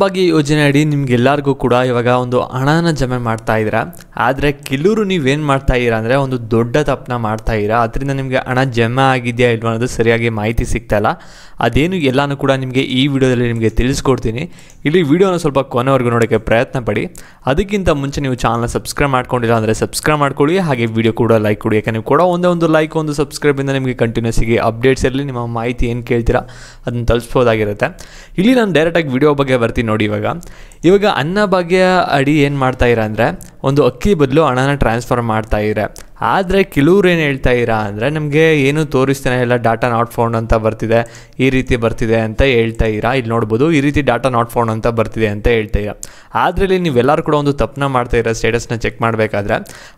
ಭಾಗ್ಯ ಯೋಜನೆ ಅಡಿ ನಿಮ್ಗೆಲ್ಲರಿಗೂ ಕೂಡ ಇವಾಗ ಒಂದು ಹಣನ ಜಮೆ ಮಾಡ್ತಾ ಇದ್ದೀರಾ ಆದರೆ ಕೆಲವರು ನೀವೇನು ಮಾಡ್ತಾ ಇದ್ದೀರಾ ಅಂದರೆ ಒಂದು ದೊಡ್ಡ ತಪ್ಪನ್ನ ಮಾಡ್ತಾ ಇದ್ದೀರಾ ಅದರಿಂದ ನಿಮಗೆ ಹಣ ಜಮೆ ಆಗಿದೆಯಾ ಇಲ್ವ ಅನ್ನೋದು ಸರಿಯಾಗಿ ಮಾಹಿತಿ ಸಿಗ್ತಾಯಿಲ್ಲ ಅದೇನು ಎಲ್ಲನೂ ಕೂಡ ನಿಮಗೆ ಈ ವಿಡಿಯೋದಲ್ಲಿ ನಿಮಗೆ ತಿಳಿಸ್ಕೊಡ್ತೀನಿ ಇಲ್ಲಿ ವಿಡಿಯೋನ ಸ್ವಲ್ಪ ಕೊನೆವರೆಗೂ ನೋಡೋಕ್ಕೆ ಪ್ರಯತ್ನ ಪಡಿ ಅದಕ್ಕಿಂತ ಮುಂಚೆ ನೀವು ಚಾನಲ್ನ ಸಬ್ಸ್ಕ್ರೈಬ್ ಮಾಡ್ಕೊಂಡಿಲ್ಲ ಅಂದರೆ ಸಬ್ಸ್ಕ್ರೈಬ್ ಮಾಡ್ಕೊಳ್ಳಿ ಹಾಗೆ ವಿಡಿಯೋ ಕೂಡ ಲೈಕ್ ಕೊಡಿ ಯಾಕೆ ನೀವು ಕೂಡ ಒಂದೇ ಒಂದು ಲೈಕ್ ಒಂದು ಸಬ್ಸ್ಕ್ರೈಬಿಂದ ನಿಮಗೆ ಕಂಟಿನ್ಯೂಸಿಗೆ ಅಪ್ಡೇಟ್ಸ್ ಇರಲಿ ನಿಮ್ಮ ಮಾಹಿತಿ ಏನು ಕೇಳ್ತೀರಾ ಅದನ್ನು ತಲುಪಿಸ್ಬೋದಾಗಿರುತ್ತೆ ಇಲ್ಲಿ ನಾನು ಡೈರೆಕ್ಟಾಗಿ ವಿಡಿಯೋ ಬಗ್ಗೆ ಬರ್ತೀನಿ ಬರ್ತೀನಿ ನೋಡಿ ಇವಾಗ ಇವಾಗ ಅನ್ನಭಾಗ್ಯ ಅಡಿ ಏನು ಮಾಡ್ತಾ ಇರ ಅಂದರೆ ಒಂದು ಅಕ್ಕಿ ಬದಲು ಹಣನ ಟ್ರಾನ್ಸ್ಫರ್ ಮಾಡ್ತಾ ಇದ್ರೆ ಆದರೆ ಕೆಲವ್ರು ಏನು ಹೇಳ್ತಾ ಇರಾ ಅಂದರೆ ನಮಗೆ ಏನು ತೋರಿಸ್ತಾನೆ ಇಲ್ಲ ಡಾಟಾ ನಾಟ್ ಫೋನ್ ಅಂತ ಬರ್ತಿದೆ ಈ ರೀತಿ ಬರ್ತಿದೆ ಅಂತ ಹೇಳ್ತಾ ಇರಾ ಇಲ್ಲಿ ನೋಡ್ಬೋದು ಈ ರೀತಿ ಡಾಟಾ ನಾಟ್ ಫೋನ್ ಅಂತ ಬರ್ತಿದೆ ಅಂತ ಹೇಳ್ತಾ ಇರಾ ಅದರಲ್ಲಿ ನೀವೆಲ್ಲರೂ ಕೂಡ ಒಂದು ತಪ್ಪನ ಮಾಡ್ತಾ ಇರೋ ಸ್ಟೇಟಸ್ನ ಚೆಕ್ ಮಾಡಬೇಕಾದ್ರೆ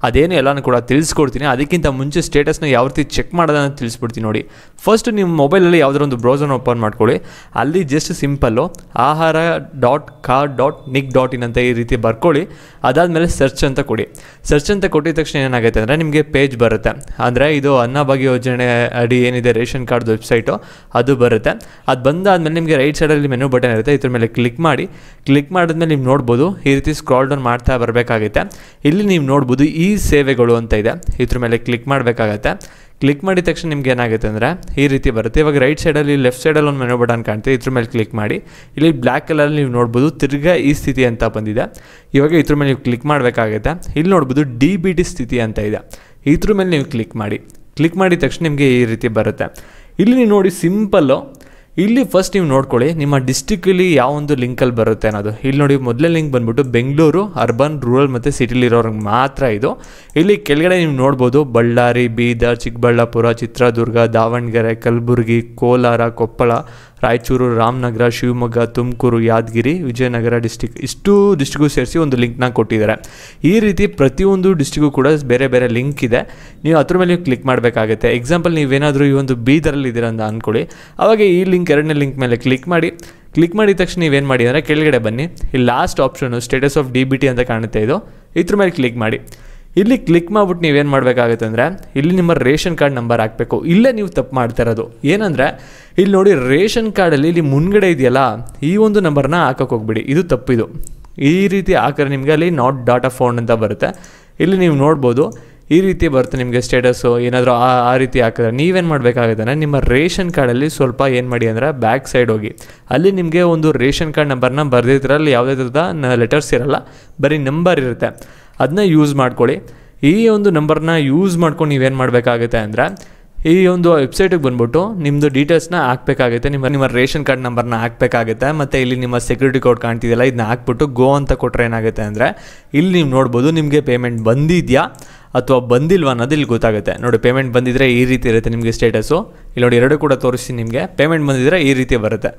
ಅದೇನು ಎಲ್ಲನೂ ಕೂಡ ತಿಳಿಸ್ಕೊಡ್ತೀನಿ ಅದಕ್ಕಿಂತ ಮುಂಚೆ ಸ್ಟೇಟಸ್ನ ಯಾವ ರೀತಿ ಚೆಕ್ ಮಾಡೋದನ್ನು ತಿಳಿಸ್ಬಿಡ್ತೀನಿ ನೋಡಿ ಫಸ್ಟ್ ನಿಮ್ಮ ಮೊಬೈಲಲ್ಲಿ ಯಾವುದಾದ್ರು ಒಂದು ಬ್ರೌಸರ್ನ ಓಪನ್ ಮಾಡ್ಕೊಳ್ಳಿ ಅಲ್ಲಿ just simple Ahara dot kar dot nic dot in ಅಂತ ಈ ರೀತಿ ಬರ್ಕೊಳ್ಳಿ ಅದಾದಮೇಲೆ ಸರ್ಚ್ ಅಂತ ಕೊಡಿ ಸರ್ಚ್ ಅಂತ ಕೊಟ್ಟಿದ ತಕ್ಷಣ ಏನಾಗುತ್ತೆ ಅಂದರೆ ನಿಮಗೆ ನಿಮಗೆ ಪೇಜ್ ಬರುತ್ತೆ ಅಂದರೆ ಇದು ಅನ್ನಭಾಗ್ಯ ಯೋಜನೆ ಅಡಿ ಏನಿದೆ ರೇಷನ್ ಕಾರ್ಡ್ ವೆಬ್ಸೈಟು ಅದು ಬರುತ್ತೆ ಅದು ಬಂದಾದಮೇಲೆ ನಿಮಗೆ ರೈಟ್ ಸೈಡಲ್ಲಿ ಮೆನು ಬಟನ್ ಇರುತ್ತೆ ಇದ್ರ ಮೇಲೆ ಕ್ಲಿಕ್ ಮಾಡಿ ಕ್ಲಿಕ್ ಮಾಡಿದ್ಮೇಲೆ ನೀವು ನೋಡ್ಬೋದು ಈ ರೀತಿ ಸ್ಕ್ರಾಲ್ ಡೌನ್ ಮಾಡ್ತಾ ಬರಬೇಕಾಗುತ್ತೆ ಇಲ್ಲಿ ನೀವು ನೋಡ್ಬೋದು ಈ ಸೇವೆಗಳು ಅಂತ ಇದೆ ಇದ್ರ ಮೇಲೆ ಕ್ಲಿಕ್ ಮಾಡಬೇಕಾಗತ್ತೆ ಕ್ಲಿಕ್ ಮಾಡಿದ ತಕ್ಷಣ ನಿಮ್ಗೆ ಏನಾಗುತ್ತೆ ಅಂದರೆ ಈ ರೀತಿ ಬರುತ್ತೆ ಇವಾಗ ರೈಟ್ ಸೈಡಲ್ಲಿ ಲೆಫ್ಟ್ ಸೈಡಲ್ಲಿ ಒಂದು ಮೆನು ಬಟನ್ ಕಾಣ್ತೀವಿ ಇದ್ರ ಮೇಲೆ ಕ್ಲಿಕ್ ಮಾಡಿ ಇಲ್ಲಿ ಬ್ಲ್ಯಾಕ್ ಕಲರಲ್ಲಿ ನೀವು ನೋಡ್ಬೋದು ತಿರ್ಗಾ ಈ ಸ್ಥಿತಿ ಅಂತ ಬಂದಿದೆ ಇವಾಗ ಇದ್ರ ಮೇಲೆ ನೀವು ಕ್ಲಿಕ್ ಮಾಡಬೇಕಾಗುತ್ತೆ ಇಲ್ಲಿ ನೋಡ್ಬೋದು ಡಿ ಬಿ ಡಿ ಸ್ಥಿತಿ ಅಂತ ಇದೆ ಇದ್ರ ಮೇಲೆ ನೀವು ಕ್ಲಿಕ್ ಮಾಡಿ ಕ್ಲಿಕ್ ಮಾಡಿದ ತಕ್ಷಣ ನಿಮಗೆ ಈ ರೀತಿ ಬರುತ್ತೆ ಇಲ್ಲಿ ನೀವು ನೋಡಿ ಸಿಂಪಲ್ಲು ಇಲ್ಲಿ ಫಸ್ಟ್ ನೀವು ನೋಡ್ಕೊಳ್ಳಿ ನಿಮ್ಮ ಒಂದು ಯಾವೊಂದು ಲಿಂಕಲ್ಲಿ ಬರುತ್ತೆ ಅನ್ನೋದು ಇಲ್ಲಿ ನೋಡಿ ಮೊದಲೇ ಲಿಂಕ್ ಬಂದ್ಬಿಟ್ಟು ಬೆಂಗಳೂರು ಅರ್ಬನ್ ರೂರಲ್ ಮತ್ತು ಸಿಟಿಲಿರೋರಿಗೆ ಮಾತ್ರ ಇದು ಇಲ್ಲಿ ಕೆಳಗಡೆ ನೀವು ನೋಡ್ಬೋದು ಬಳ್ಳಾರಿ ಬೀದರ್ ಚಿಕ್ಕಬಳ್ಳಾಪುರ ಚಿತ್ರದುರ್ಗ ದಾವಣಗೆರೆ ಕಲಬುರಗಿ ಕೋಲಾರ ಕೊಪ್ಪಳ ರಾಯಚೂರು ರಾಮನಗರ ಶಿವಮೊಗ್ಗ ತುಮಕೂರು ಯಾದಗಿರಿ ವಿಜಯನಗರ ಡಿಸ್ಟಿಕ್ ಇಷ್ಟು ಡಿಸ್ಟಿಕ್ಗೂ ಸೇರಿಸಿ ಒಂದು ಲಿಂಕ್ನ ಕೊಟ್ಟಿದ್ದಾರೆ ಈ ರೀತಿ ಪ್ರತಿಯೊಂದು ಡಿಸ್ಟಿಕ್ಗೂ ಕೂಡ ಬೇರೆ ಬೇರೆ ಲಿಂಕ್ ಇದೆ ನೀವು ಅದ್ರ ಮೇಲೆ ಕ್ಲಿಕ್ ಮಾಡಬೇಕಾಗುತ್ತೆ ಎಕ್ಸಾಂಪಲ್ ನೀವೇನಾದರೂ ಈ ಒಂದು ಬೀದರಲ್ಲಿ ಇದ್ದೀರ ಅಂತ ಅಂದ್ಕೊಳ್ಳಿ ಅವಾಗ ಈ ಲಿಂಕ್ ಎರಡನೇ ಲಿಂಕ್ ಮೇಲೆ ಕ್ಲಿಕ್ ಮಾಡಿ ಕ್ಲಿಕ್ ಮಾಡಿದ ತಕ್ಷಣ ನೀವೇನು ಮಾಡಿ ಅಂದರೆ ಕೆಳಗಡೆ ಬನ್ನಿ ಈ last option status of D B T ಅಂತ ಕಾಣುತ್ತೆ ಇದು ಇದ್ರ ಮೇಲೆ ಕ್ಲಿಕ್ ಮಾಡಿ ಇಲ್ಲಿ ಕ್ಲಿಕ್ ಮಾಡ್ಬಿಟ್ಟು ನೀವೇನು ಮಾಡಬೇಕಾಗುತ್ತೆ ಅಂದರೆ ಇಲ್ಲಿ ನಿಮ್ಮ ರೇಷನ್ ಕಾರ್ಡ್ ನಂಬರ್ ಹಾಕಬೇಕು ಇಲ್ಲೇ ನೀವು ತಪ್ಪು ಮಾಡ್ತಾ ಇರೋದು ಏನಂದರೆ ಇಲ್ಲಿ ನೋಡಿ ರೇಷನ್ ಕಾರ್ಡಲ್ಲಿ ಇಲ್ಲಿ ಮುನ್ಗಡೆ ಇದೆಯಲ್ಲ ಈ ಒಂದು ನಂಬರ್ನ ಹಾಕೋಕೆ ಹೋಗ್ಬಿಡಿ ಇದು ತಪ್ಪಿದು ಈ ರೀತಿ ಹಾಕಿದ್ರೆ ನಿಮಗೆ ಅಲ್ಲಿ ನಾಟ್ ಡಾಟಾ ಫೋನ್ ಅಂತ ಬರುತ್ತೆ ಇಲ್ಲಿ ನೀವು ನೋಡ್ಬೋದು ಈ ರೀತಿ ಬರುತ್ತೆ ನಿಮಗೆ ಸ್ಟೇಟಸ್ಸು ಏನಾದರೂ ಆ ಆ ರೀತಿ ಹಾಕಿದ್ರೆ ನೀವೇನು ಮಾಡಬೇಕಾಗುತ್ತೆ ಅಂದರೆ ನಿಮ್ಮ ರೇಷನ್ ಕಾರ್ಡಲ್ಲಿ ಸ್ವಲ್ಪ ಏನು ಮಾಡಿ ಅಂದರೆ ಬ್ಯಾಕ್ ಸೈಡ್ ಹೋಗಿ ಅಲ್ಲಿ ನಿಮಗೆ ಒಂದು ರೇಷನ್ ಕಾರ್ಡ್ ನಂಬರ್ನ ಬರೆದಿದ್ರೆ ಅಲ್ಲಿ ಯಾವುದೇ ಥರದ ಲೆಟರ್ಸ್ ಇರಲ್ಲ ಬರೀ ನಂಬರ್ ಇರುತ್ತೆ ಅದನ್ನ ಯೂಸ್ ಮಾಡ್ಕೊಳ್ಳಿ ಈ ಒಂದು ನಂಬರ್ನ ಯೂಸ್ ಮಾಡ್ಕೊಂಡು ನೀವೇನು ಮಾಡಬೇಕಾಗುತ್ತೆ ಅಂದರೆ ಈ ಒಂದು ವೆಬ್ಸೈಟಿಗೆ ಬಂದ್ಬಿಟ್ಟು ನಿಮ್ಮದು ಡೀಟೇಲ್ಸ್ನ ಹಾಕಬೇಕಾಗುತ್ತೆ ನಿಮ್ಮ ನಿಮ್ಮ ರೇಷನ್ ಕಾರ್ಡ್ ನಂಬರ್ನ ಹಾಕಬೇಕಾಗುತ್ತೆ ಮತ್ತು ಇಲ್ಲಿ ನಿಮ್ಮ ಸೆಕ್ಯೂರಿಟಿ ಕೋಡ್ ಕಾಣ್ತಿದೆಯಲ್ಲ ಇದನ್ನ ಹಾಕ್ಬಿಟ್ಟು ಗೋ ಅಂತ ಕೊಟ್ಟರೆ ಏನಾಗುತ್ತೆ ಅಂದರೆ ಇಲ್ಲಿ ನೀವು ನೋಡ್ಬೋದು ನಿಮಗೆ ಪೇಮೆಂಟ್ ಬಂದಿದೆಯಾ ಅಥವಾ ಬಂದಿಲ್ವ ಅನ್ನೋದು ಇಲ್ಲಿ ಗೊತ್ತಾಗುತ್ತೆ ನೋಡಿ ಪೇಮೆಂಟ್ ಬಂದಿದ್ರೆ ಈ ರೀತಿ ಇರುತ್ತೆ ನಿಮಗೆ ಸ್ಟೇಟಸು ಇಲ್ಲಿ ನೋಡಿ ಎರಡು ಕೂಡ ತೋರಿಸಿ ನಿಮಗೆ ಪೇಮೆಂಟ್ ಬಂದಿದ್ರೆ ಈ ರೀತಿ ಬರುತ್ತೆ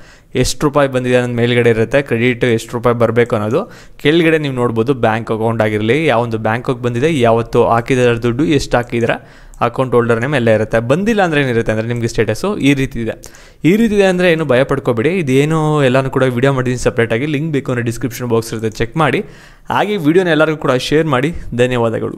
ಎಷ್ಟು ರೂಪಾಯಿ ಬಂದಿದೆ ಅನ್ನೋದು ಮೇಲ್ಗಡೆ ಇರುತ್ತೆ ಕ್ರೆಡಿಟ್ ಎಷ್ಟು ರೂಪಾಯಿ ಬರಬೇಕು ಅನ್ನೋದು ಕೆಳಗಡೆ ನೀವು ನೋಡ್ಬೋದು ಬ್ಯಾಂಕ್ ಅಕೌಂಟ್ ಆಗಿರಲಿ ಯಾವೊಂದು ಬ್ಯಾಂಕಿಗೆ ಬಂದಿದೆ ಯಾವತ್ತು ಹಾಕಿದ್ರೆ ದುಡ್ಡು ಎಷ್ಟು ಹಾಕಿದ್ರೆ ಅಕೌಂಟ್ ಹೋಲ್ಡರ್ ನೇಮ್ ಎಲ್ಲ ಇರುತ್ತೆ ಬಂದಿಲ್ಲ ಅಂದರೆ ಏನಿರುತ್ತೆ ಅಂದರೆ ನಿಮಗೆ ಸ್ಟೇಟಸು ಈ ರೀತಿ ಇದೆ ಈ ರೀತಿ ಇದೆ ಅಂದರೆ ಏನು ಭಯ ಪಡ್ಕೋಬೇಡಿ ಇದೇನು ಎಲ್ಲನೂ ಕೂಡ ವೀಡಿಯೋ ಮಾಡಿದ್ದೀನಿ ಸಪ್ರೇಟಾಗಿ ಲಿಂಕ್ ಬೇಕು ಅಂದರೆ ಡಿಸ್ಕ್ರಿಪ್ಷನ್ ಬಾಕ್ಸ್ ಇರುತ್ತೆ ಚೆಕ್ ಮಾಡಿ ಹಾಗೆ ವಿಡಿಯೋನ ಎಲ್ಲರಿಗೂ ಕೂಡ ಶೇರ್ ಮಾಡಿ ಧನ್ಯವಾದಗಳು